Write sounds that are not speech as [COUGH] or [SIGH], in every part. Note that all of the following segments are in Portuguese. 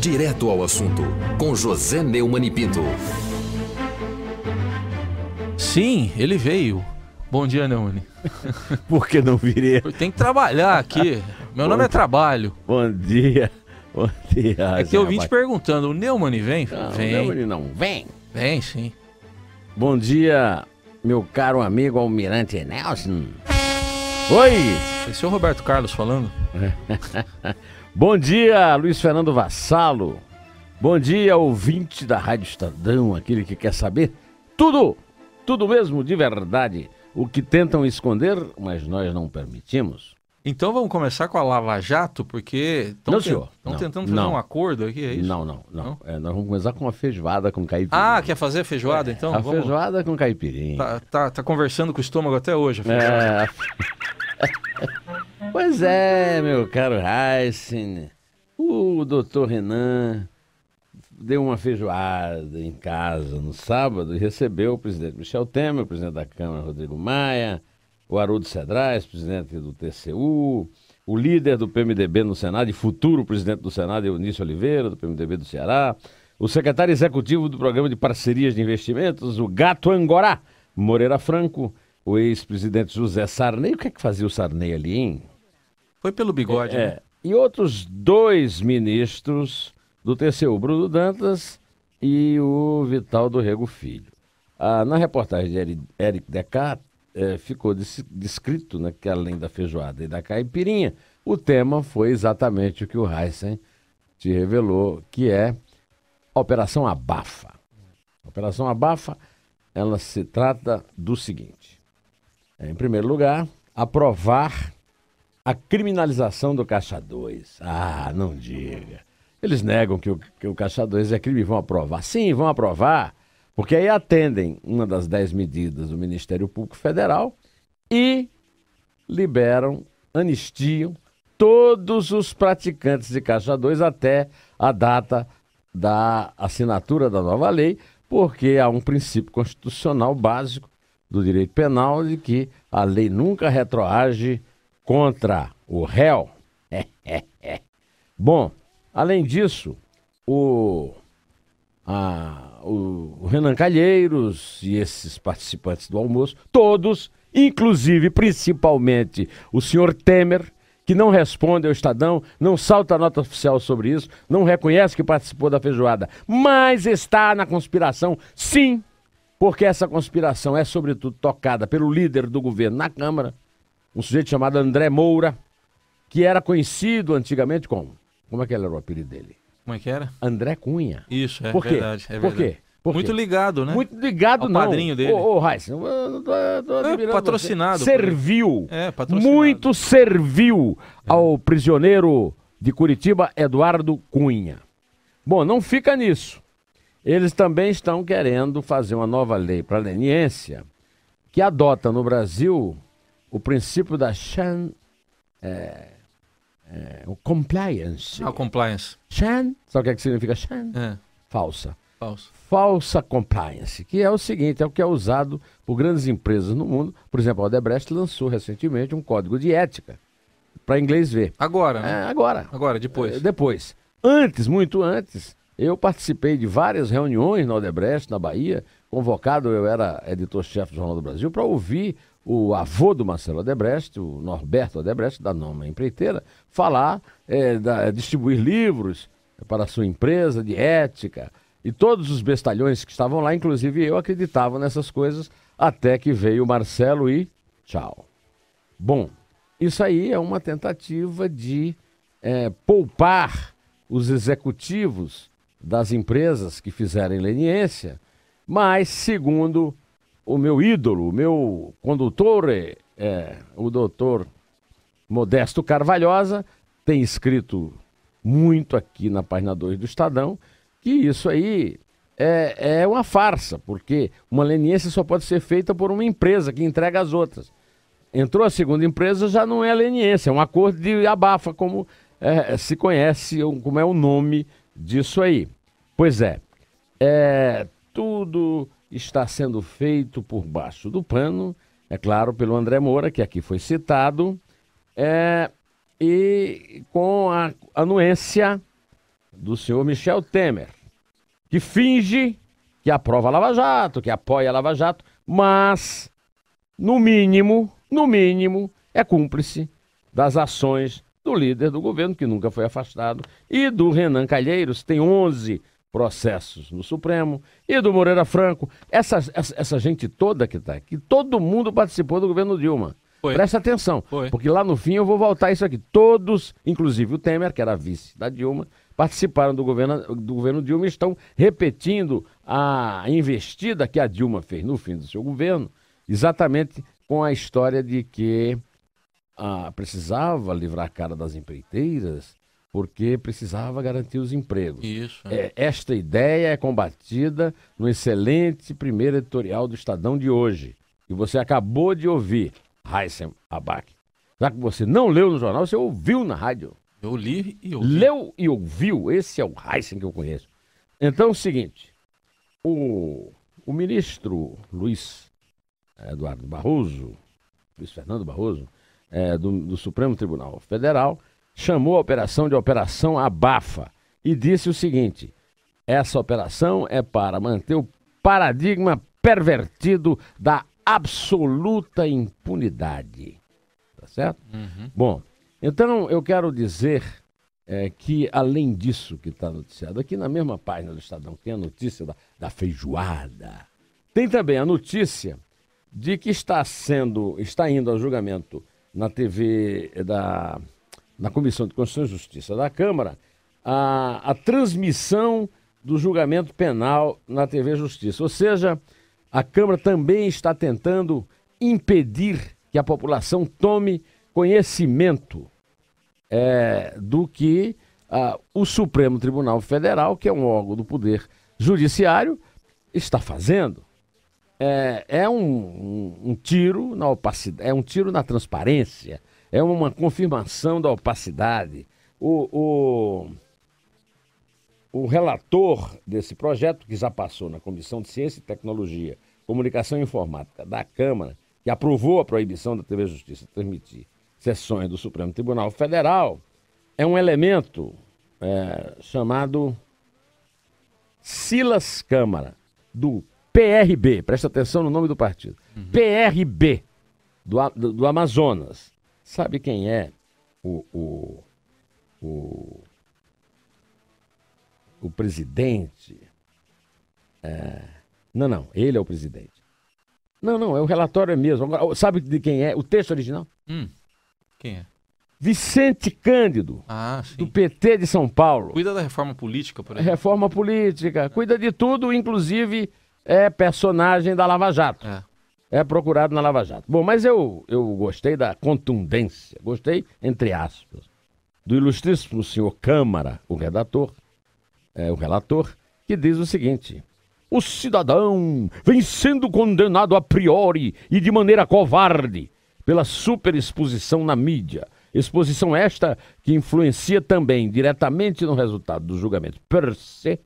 Direto ao assunto, com José Neumann Pinto. Sim, ele veio. Bom dia, Neune. [LAUGHS] Por que não virei? Tem que trabalhar aqui. Meu nome é Trabalho. Bom dia. Bom dia. É que eu vim te perguntando, o Neumann vem? Não, vem. O Neumann não vem. Vem, sim. Bom dia, meu caro amigo Almirante Nelson. Oi! Esse é o Roberto Carlos falando? [LAUGHS] Bom dia, Luiz Fernando Vassalo. Bom dia, ouvinte da Rádio Estadão, aquele que quer saber tudo, tudo mesmo, de verdade. O que tentam esconder, mas nós não permitimos. Então vamos começar com a Lava Jato, porque estão te... tentando fazer não. um acordo aqui, é isso? Não, não, não. não? É, nós vamos começar com a feijoada com caipirinha. Ah, quer fazer a feijoada é, então? A vamos... feijoada com caipirinha. Tá, tá, tá, conversando com o estômago até hoje. A é, feijoada. É... [LAUGHS] Pois é, meu caro Heisen. O doutor Renan deu uma feijoada em casa no sábado e recebeu o presidente Michel Temer, o presidente da Câmara Rodrigo Maia, o Haroldo Cedrais, presidente do TCU, o líder do PMDB no Senado e futuro presidente do Senado, Eunício Oliveira, do PMDB do Ceará, o secretário executivo do Programa de Parcerias de Investimentos, o Gato Angorá, Moreira Franco, o ex-presidente José Sarney. O que é que fazia o Sarney ali, hein? Foi pelo bigode, é, né? É. E outros dois ministros do TCU, Bruno Dantas e o Vital do Rego Filho. Ah, na reportagem de Eric Decat, é, ficou descrito né, que além da feijoada e da caipirinha, o tema foi exatamente o que o Heisen te revelou, que é a Operação Abafa. A Operação Abafa, ela se trata do seguinte. É, em primeiro lugar, aprovar a criminalização do Caixa 2. Ah, não diga. Eles negam que o, que o Caixa 2 é crime e vão aprovar. Sim, vão aprovar, porque aí atendem uma das dez medidas do Ministério Público Federal e liberam, anistiam todos os praticantes de Caixa 2 até a data da assinatura da nova lei, porque há um princípio constitucional básico do direito penal de que a lei nunca retroage contra o réu. Bom, além disso, o, a, o Renan Calheiros e esses participantes do almoço, todos, inclusive, principalmente, o senhor Temer, que não responde ao Estadão, não salta a nota oficial sobre isso, não reconhece que participou da feijoada, mas está na conspiração, sim, porque essa conspiração é sobretudo tocada pelo líder do governo na Câmara, um sujeito chamado André Moura, que era conhecido antigamente como. Como é que era o apelido dele? Como é que era? André Cunha. Isso, é Por quê? verdade. É Por verdade. quê? Por Muito ligado, né? Muito ligado, Ao não. padrinho dele. Ô, Raíssa, eu tô, eu tô é, patrocinado. Você. Serviu. É, patrocinado. Muito serviu ao prisioneiro de Curitiba, Eduardo Cunha. Bom, não fica nisso. Eles também estão querendo fazer uma nova lei para leniência que adota no Brasil o princípio da Shan. É, é, o compliance. Ah, o compliance. Shan, sabe o que, é que significa Shan? É. Falsa. Falsa. Falsa compliance, que é o seguinte, é o que é usado por grandes empresas no mundo. Por exemplo, a Odebrecht lançou recentemente um código de ética para inglês ver. Agora, é, né? agora. Agora, depois. É, depois. Antes, muito antes, eu participei de várias reuniões na Odebrecht, na Bahia, convocado, eu era editor-chefe do Jornal do Brasil, para ouvir o avô do Marcelo Odebrecht, o Norberto Odebrecht, da Noma Empreiteira, falar, é, da, é, distribuir livros para a sua empresa de ética. E todos os bestalhões que estavam lá, inclusive eu, acreditavam nessas coisas, até que veio o Marcelo e tchau. Bom, isso aí é uma tentativa de é, poupar os executivos das empresas que fizerem leniência, mas, segundo o meu ídolo, o meu condutor, é, é, o doutor Modesto Carvalhosa, tem escrito muito aqui na página 2 do Estadão, que isso aí é, é uma farsa, porque uma leniência só pode ser feita por uma empresa que entrega as outras. Entrou a segunda empresa, já não é leniência, é um acordo de abafa, como é, se conhece, como é o nome disso aí. Pois é, é tudo está sendo feito por baixo do pano, é claro, pelo André Moura, que aqui foi citado, é, e com a anuência do senhor Michel Temer, que finge que aprova a Lava Jato, que apoia a Lava Jato, mas, no mínimo, no mínimo, é cúmplice das ações do líder do governo, que nunca foi afastado, e do Renan Calheiros, tem 11 processos no Supremo e do Moreira Franco. Essa, essa, essa gente toda que está aqui, todo mundo participou do governo Dilma. Foi. Presta atenção, Foi. porque lá no fim eu vou voltar isso aqui. Todos, inclusive o Temer, que era vice da Dilma, participaram do governo, do governo Dilma e estão repetindo a investida que a Dilma fez no fim do seu governo, exatamente com a história de que ah, precisava livrar a cara das empreiteiras, porque precisava garantir os empregos. Isso. É. É, esta ideia é combatida no excelente primeiro editorial do Estadão de hoje, que você acabou de ouvir, Heisen Abak. Já que você não leu no jornal, você ouviu na rádio. Eu li e ouvi. Leu e ouviu. Esse é o Heisen que eu conheço. Então, é o seguinte: o, o ministro Luiz eh, Eduardo Barroso, Luiz Fernando Barroso, é, do, do Supremo Tribunal Federal, chamou a operação de Operação Abafa e disse o seguinte: essa operação é para manter o paradigma pervertido da absoluta impunidade. Tá certo? Uhum. Bom, então eu quero dizer é, que, além disso que está noticiado aqui na mesma página do Estadão, tem a notícia da, da feijoada. Tem também a notícia de que está sendo, está indo ao julgamento na TV eh, da na Comissão de Constituição e Justiça da Câmara, a, a transmissão do julgamento penal na TV Justiça. Ou seja, a Câmara também está tentando impedir que a população tome conhecimento é, do que o Supremo Tribunal Federal, que é um órgão do Poder Judiciário, está fazendo. É, é um, um, um, tiro na opacidade, é um tiro na transparência, é uma confirmação da opacidade. O, o, o relator desse projeto, que já passou na Comissão de Ciência e Tecnologia, Comunicação e Informática da Câmara, que aprovou a proibição da TV Justiça transmitir sessões do Supremo Tribunal Federal, é um elemento é, chamado Silas Câmara, do PRB, presta atenção no nome do partido, uhum. PRB, do, do, do Amazonas. Sabe quem é o, o, o, o presidente? É... Não, não, ele é o presidente. Não, não, é o relatório é mesmo. Agora, sabe de quem é o texto original? Hum, quem é? Vicente Cândido, ah, do PT de São Paulo. Cuida da reforma política, por exemplo. Reforma política, cuida de tudo, inclusive é personagem da Lava Jato. É é procurado na Lava Jato. Bom, mas eu, eu gostei da contundência, gostei, entre aspas, do ilustríssimo senhor Câmara, o redator, é, o relator, que diz o seguinte: o cidadão vem sendo condenado a priori e de maneira covarde pela superexposição na mídia. Exposição esta que influencia também diretamente no resultado do julgamento per se,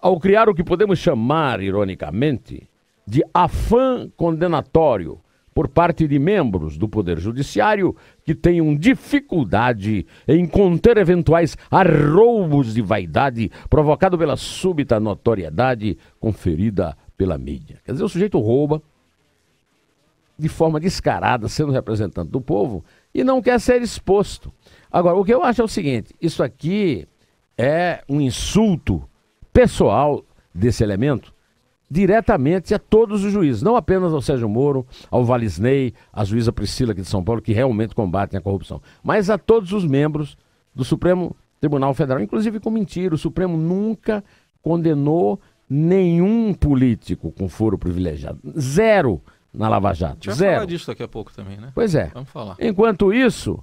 ao criar o que podemos chamar, ironicamente, de afã condenatório por parte de membros do Poder Judiciário que tenham dificuldade em conter eventuais arroubos de vaidade provocado pela súbita notoriedade conferida pela mídia. Quer dizer, o sujeito rouba de forma descarada, sendo representante do povo, e não quer ser exposto. Agora, o que eu acho é o seguinte: isso aqui é um insulto pessoal desse elemento diretamente a todos os juízes, não apenas ao Sérgio Moro, ao Valisney, à juíza Priscila aqui de São Paulo, que realmente combatem a corrupção, mas a todos os membros do Supremo Tribunal Federal, inclusive com mentira. O Supremo nunca condenou nenhum político com foro privilegiado. Zero na Lava Jato. zero. Vamos Zero. falar disso daqui a pouco também, né? Pois é. Vamos falar. Enquanto isso,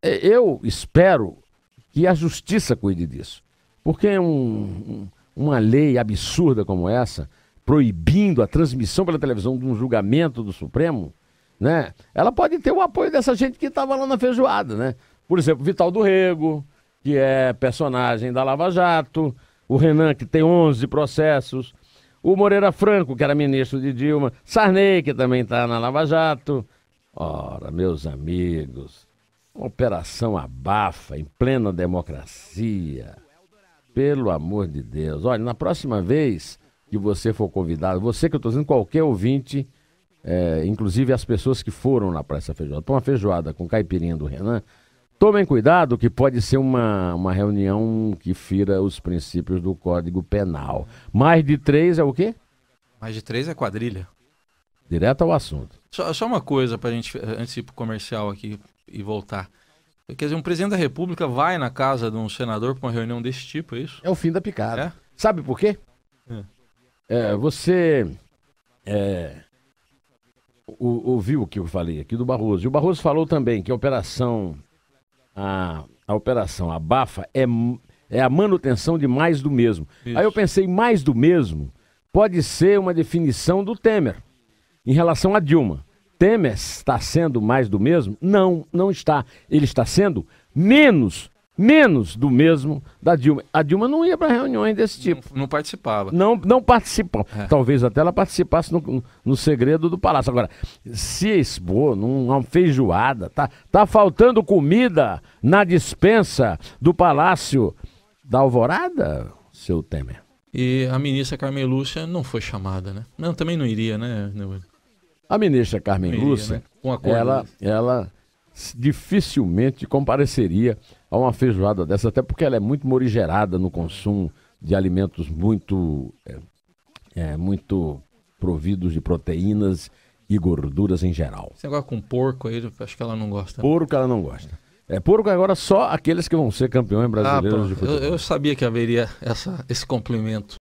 é, eu espero que a justiça cuide disso. Porque um, uma lei absurda como essa proibindo a transmissão pela televisão de um julgamento do Supremo, né? Ela pode ter o apoio dessa gente que estava lá na feijoada, né? Por exemplo, Vital do Rego, que é personagem da Lava Jato, o Renan, que tem 11 processos, o Moreira Franco, que era ministro de Dilma, Sarney, que também está na Lava Jato. Ora, meus amigos, uma operação abafa em plena democracia. Pelo amor de Deus. Olha, na próxima vez, que você for convidado, você que eu estou dizendo, qualquer ouvinte, é, inclusive as pessoas que foram na praça feijoada, para uma feijoada com caipirinha do Renan, tomem cuidado que pode ser uma, uma reunião que fira os princípios do Código Penal. Mais de três é o quê? Mais de três é quadrilha. Direto ao assunto. Só, só uma coisa para a gente, eh, antes de ir para comercial aqui e voltar. Quer dizer, um presidente da República vai na casa de um senador para uma reunião desse tipo, é isso? É o fim da picada. É? Sabe por quê? É. É, você é, ouviu o que eu falei aqui do Barroso. E o Barroso falou também que a operação, a, a operação Abafa é, é a manutenção de mais do mesmo. Isso. Aí eu pensei, mais do mesmo pode ser uma definição do Temer em relação a Dilma. Temer está sendo mais do mesmo? Não, não está. Ele está sendo menos menos do mesmo da Dilma. A Dilma não ia para reuniões desse tipo. Não, não participava. Não, não participou. É. Talvez até ela participasse no, no segredo do palácio. Agora, se expor numa feijoada, tá, tá faltando comida na dispensa do palácio da Alvorada, seu Temer. E a ministra Carmen Lúcia não foi chamada, né? Não, também não iria, né? A ministra Carmen iria, Lúcia, né? ela, ela dificilmente compareceria a uma feijoada dessa, até porque ela é muito morigerada no consumo de alimentos muito, é, é, muito providos de proteínas e gorduras em geral. Você agora com porco aí, acho que ela não gosta. Porco ela não gosta. É porco agora só aqueles que vão ser campeões ah, brasileiros ah, de futebol. Eu, eu, sabia que haveria essa, esse complemento.